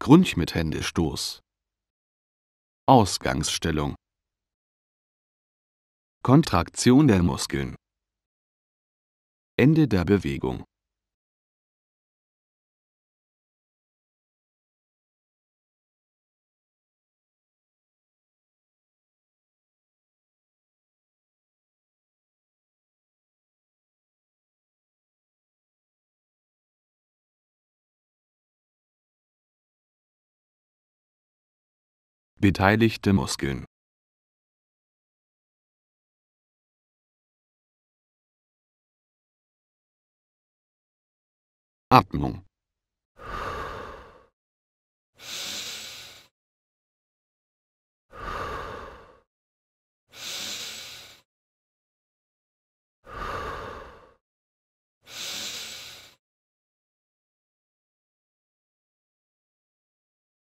Grunch mit Händestoß. Ausgangsstellung. Kontraktion der Muskeln. Ende der Bewegung. Beteiligte Muskeln Atmung